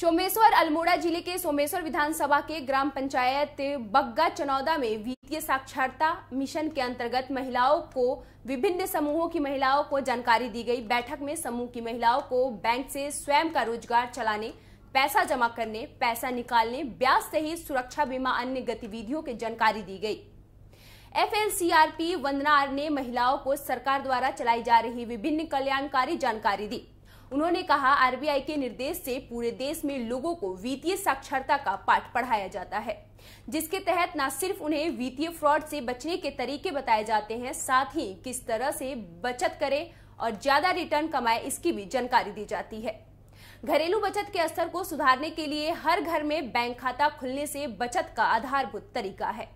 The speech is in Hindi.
सोमेश्वर अल्मोड़ा जिले के सोमेश्वर विधानसभा के ग्राम पंचायत बग्गा चनौदा में वित्तीय साक्षरता मिशन के अंतर्गत महिलाओं को विभिन्न समूहों की महिलाओं को जानकारी दी गई बैठक में समूह की महिलाओं को बैंक से स्वयं का रोजगार चलाने पैसा जमा करने पैसा निकालने ब्याज सहित सुरक्षा बीमा अन्य गतिविधियों की जानकारी दी गई एफ वंदना आर ने महिलाओं को सरकार द्वारा चलाई जा रही विभिन्न कल्याणकारी जानकारी दी उन्होंने कहा आरबीआई के निर्देश से पूरे देश में लोगों को वित्तीय साक्षरता का पाठ पढ़ाया जाता है जिसके तहत न सिर्फ उन्हें वित्तीय फ्रॉड से बचने के तरीके बताए जाते हैं साथ ही किस तरह से बचत करें और ज्यादा रिटर्न कमाए इसकी भी जानकारी दी जाती है घरेलू बचत के स्तर को सुधारने के लिए हर घर में बैंक खाता खुलने से बचत का आधारभूत तरीका है